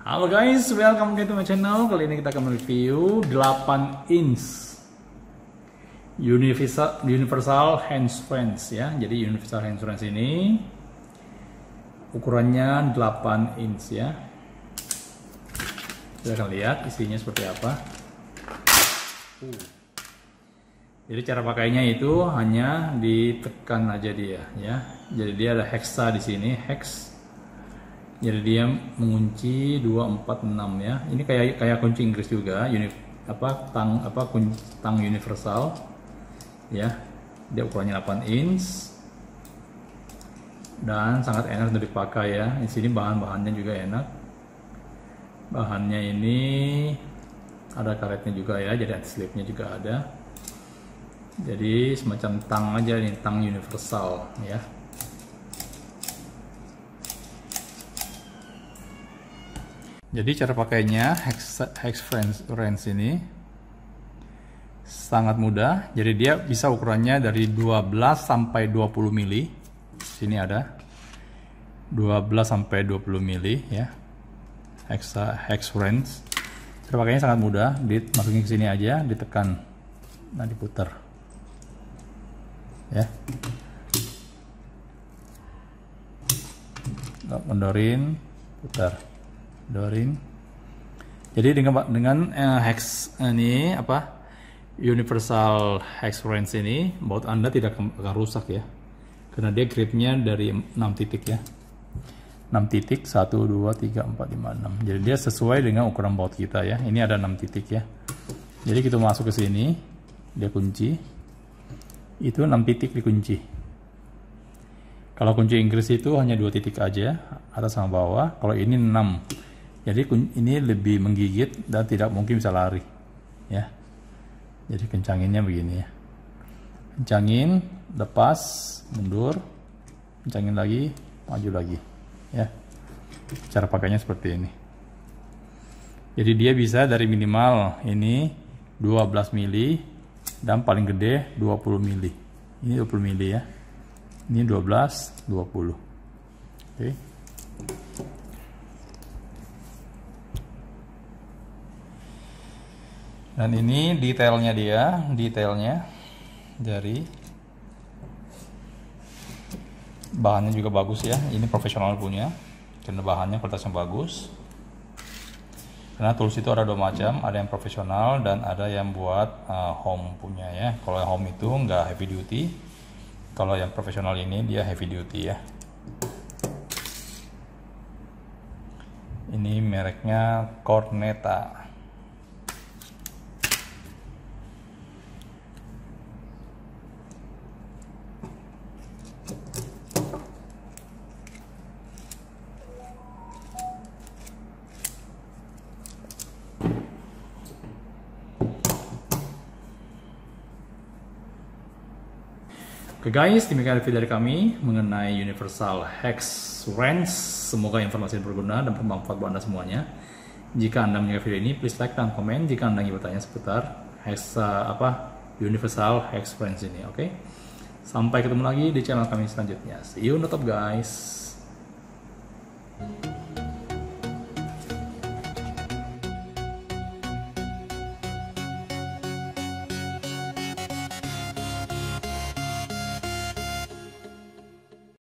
Halo guys, welcome back to my channel. Kali ini kita akan mereview 8 inch Universal Universal Hands ya. Jadi Universal Hands ini ukurannya 8 inch ya. Kita akan lihat isinya seperti apa. Jadi cara pakainya itu hanya ditekan aja dia ya. Jadi dia ada hexa di sini, hex jadi dia mengunci 246 ya ini kayak kayak kunci Inggris juga apa tang apa kunci tang universal ya dia ukurannya 8 inch dan sangat enak untuk dipakai ya di sini bahan-bahannya juga enak bahannya ini ada karetnya juga ya jadi anti slipnya juga ada jadi semacam tang aja nih tang universal ya Jadi cara pakainya hex, hex range ini sangat mudah. Jadi dia bisa ukurannya dari 12 sampai 20 mili. Sini ada 12 sampai 20 mili ya. hex hex range. Cara pakainya sangat mudah. Dimasukin ke sini aja, ditekan. Nah, diputar. Ya. Nggak mendorin, putar. Doring. Jadi dengan dengan uh, hex eh, ini apa universal hex range ini baut Anda tidak akan rusak ya. Karena dia gripnya dari 6 titik ya. 6 titik 1 2 3 4 5 6. Jadi dia sesuai dengan ukuran baut kita ya. Ini ada 6 titik ya. Jadi kita masuk ke sini, dia kunci. Itu 6 titik dikunci. Kalau kunci Inggris itu hanya dua titik aja, atas sama bawah. Kalau ini 6 jadi ini lebih menggigit dan tidak mungkin bisa lari. Ya. Jadi kencanginnya begini ya. Kencangin, lepas, mundur, kencangin lagi, maju lagi. Ya. Cara pakainya seperti ini. Jadi dia bisa dari minimal ini 12 mili dan paling gede 20 mili. Ini 20 mili ya. Ini 12, 20. Oke. Okay. dan ini detailnya dia detailnya dari bahannya juga bagus ya ini profesional punya karena bahannya kualitasnya yang bagus karena tools itu ada dua macam ada yang profesional dan ada yang buat uh, home punya ya kalau home itu nggak heavy duty kalau yang profesional ini dia heavy duty ya ini mereknya Corneta Oke guys, demikian review dari kami mengenai Universal Hex Wrench. Semoga informasi ini berguna dan bermanfaat buat Anda semuanya. Jika Anda menyukai video ini, please like dan komen jika Anda ingin bertanya seputar Hex uh, apa Universal Hex Wrench ini, oke? Okay? Sampai ketemu lagi di channel kami selanjutnya. See you on the top guys.